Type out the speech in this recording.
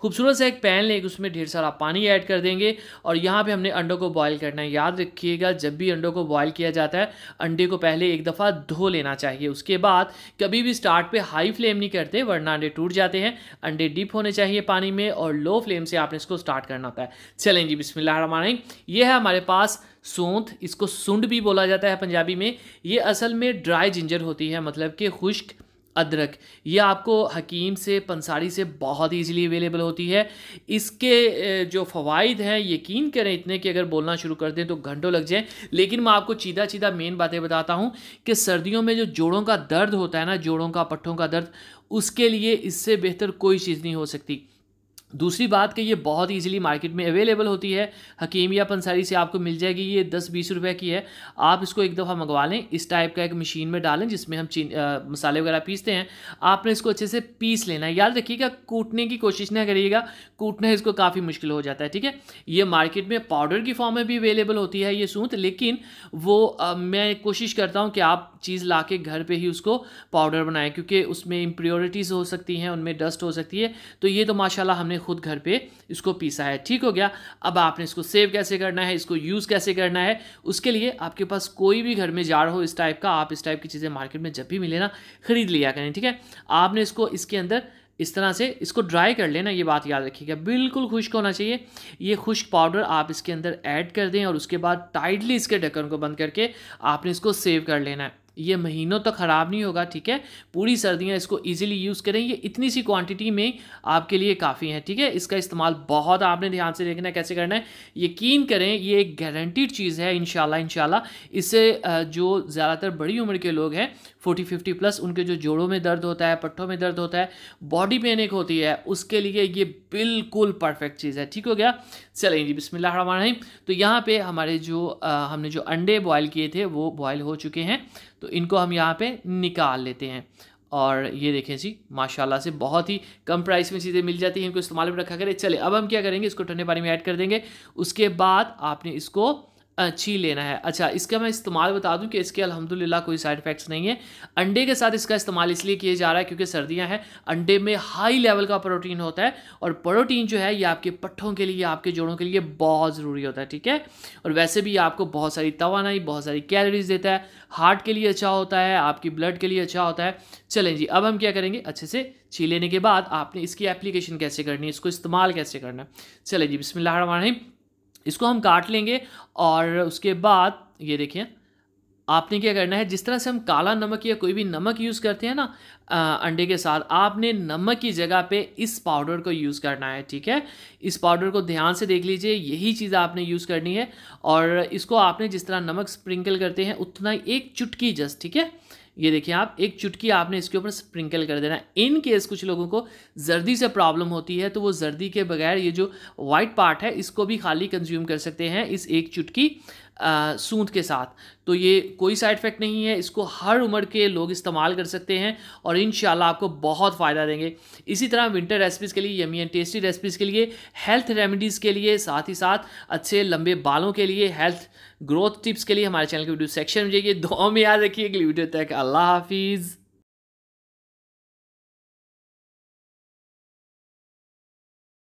खूबसूरत सा एक पैन ले उसमें ढेर सारा पानी ऐड कर देंगे और यहाँ पे हमने अंडों को बॉयल करना है याद रखिएगा जब भी अंडों को बॉयल किया जाता है अंडे को पहले एक दफ़ा धो लेना चाहिए उसके बाद कभी भी स्टार्ट पे हाई फ्लेम नहीं करते वरना अंडे टूट जाते हैं अंडे डीप होने चाहिए पानी में और लो फ्लेम से आपने इसको स्टार्ट करना होता है चलें जी बिस्मिल्लाह ये है हमारे पास सोंथ इसको सुंड भी बोला जाता है पंजाबी में ये असल में ड्राई जिंजर होती है मतलब कि खुश्क अदरक ये आपको हकीम से पंसारी से बहुत ईजिली अवेलेबल होती है इसके जो फ़वाद हैं यकीन करें इतने कि अगर बोलना शुरू कर दें तो घंटों लग जाएँ लेकिन मैं आपको सीधा सीधा मेन बातें बताता हूँ कि सर्दियों में जो जोड़ों का दर्द होता है ना जोड़ों का पट्ठों का दर्द उसके लिए इससे बेहतर कोई चीज़ नहीं हो सकती दूसरी बात कि ये बहुत इजीली मार्केट में अवेलेबल होती है हकीम या पंसारी से आपको मिल जाएगी ये दस बीस रुपए की है आप इसको एक दफ़ा मंगवा लें इस टाइप का एक मशीन में डालें जिसमें हम चीन आ, मसाले वगैरह पीसते हैं आपने इसको अच्छे से पीस लेना है याद रखिएगा कूटने की कोशिश ना करिएगा कूटना इसको काफ़ी मुश्किल हो जाता है ठीक है ये मार्केट में पाउडर की फॉर्म में भी अवेलेबल होती है ये सूत लेकिन वो आ, मैं कोशिश करता हूँ कि आप चीज़ ला के घर पर ही उसको पाउडर बनाएं क्योंकि उसमें इम्प्योरिटीज़ हो सकती हैं उनमें डस्ट हो सकती है तो ये तो माशाला हमने आपने खुद घर पे इसको पीसा है ठीक हो गया अब आपने इसको सेव कैसे करना है इसको यूज़ कैसे करना है उसके लिए आपके पास कोई भी घर में जार हो इस टाइप का आप इस टाइप की चीज़ें मार्केट में जब भी मिले ना खरीद लिया करें ठीक है आपने इसको इसके अंदर इस तरह से इसको ड्राई कर लेना ये बात याद रखिएगा बिल्कुल खुश्क होना चाहिए ये खुश्क पाउडर आप इसके अंदर ऐड कर दें और उसके बाद टाइटली इसके ढक्कन को बंद करके आपने इसको सेव कर लेना है ये महीनों तक ख़राब नहीं होगा ठीक है पूरी सर्दियाँ इसको ईजिली यूज़ करें ये इतनी सी क्वान्टिटी में आपके लिए काफ़ी है ठीक है इसका इस्तेमाल बहुत आपने ध्यान से देखना है कैसे करना है यकीन करें ये एक गारंटीड चीज़ है इनशाला इनशाला इससे जो ज़्यादातर बड़ी उम्र के लोग हैं फोर्टी फिफ्टी प्लस उनके जो जोड़ों में दर्द होता है पट्ठों में दर्द होता है बॉडी पेन एक होती है उसके लिए ये बिल्कुल परफेक्ट चीज़ है ठीक हो गया चलें जी बिस्मिल्लाह तो यहाँ पे हमारे जो आ, हमने जो अंडे बॉयल किए थे वो बॉयल हो चुके हैं तो तो इनको हम यहाँ पे निकाल लेते हैं और ये देखें जी माशाल्लाह से बहुत ही कम प्राइस में चीज़ें मिल जाती हैं इनको इस्तेमाल में रखा करें चले अब हम क्या करेंगे इसको ठंडे पानी में ऐड कर देंगे उसके बाद आपने इसको छीन लेना है अच्छा इसका मैं इस्तेमाल बता दूं कि इसके अल्हम्दुलिल्लाह कोई साइड इफ़ेक्ट्स नहीं है अंडे के साथ इसका इस्तेमाल इसलिए किया जा रहा है क्योंकि सर्दियां हैं अंडे में हाई लेवल का प्रोटीन होता है और प्रोटीन जो है ये आपके पट्ठों के लिए आपके जोड़ों के लिए बहुत ज़रूरी होता है ठीक है और वैसे भी आपको बहुत सारी तोानाई बहुत सारी कैलरीज देता है हार्ट के लिए अच्छा होता है आपकी ब्लड के लिए अच्छा होता है चलें जी अब हम क्या करेंगे अच्छे से छी लेने के बाद आपने इसकी एप्लीकेशन कैसे करनी है इसको इस्तेमाल कैसे करना है चलें जी बिसमिल्लाम इसको हम काट लेंगे और उसके बाद ये देखिए आपने क्या करना है जिस तरह से हम काला नमक या कोई भी नमक यूज़ करते हैं ना अंडे के साथ आपने नमक की जगह पे इस पाउडर को यूज़ करना है ठीक है इस पाउडर को ध्यान से देख लीजिए यही चीज़ आपने यूज़ करनी है और इसको आपने जिस तरह नमक स्प्रिंकल करते हैं उतना एक चुटकी जस्ट ठीक है ये देखिए आप एक चुटकी आपने इसके ऊपर स्प्रिंकल कर देना इन केस कुछ लोगों को जर्दी से प्रॉब्लम होती है तो वो जर्दी के बगैर ये जो वाइट पार्ट है इसको भी खाली कंज्यूम कर सकते हैं इस एक चुटकी सूंद के साथ तो ये कोई साइड इफ़ेक्ट नहीं है इसको हर उम्र के लोग इस्तेमाल कर सकते हैं और इन आपको बहुत फ़ायदा देंगे इसी तरह विंटर रेसिपीज़ के लिए यमी एंड टेस्टी रेसिपीज़ के लिए हेल्थ रेमेडीज़ के लिए साथ ही साथ अच्छे लंबे बालों के लिए हेल्थ ग्रोथ टिप्स के लिए हमारे चैनल के वीडियो सेक्शन में जाइए दो में याद रखिए अगली वीडियो तक अल्लाह हाफिज़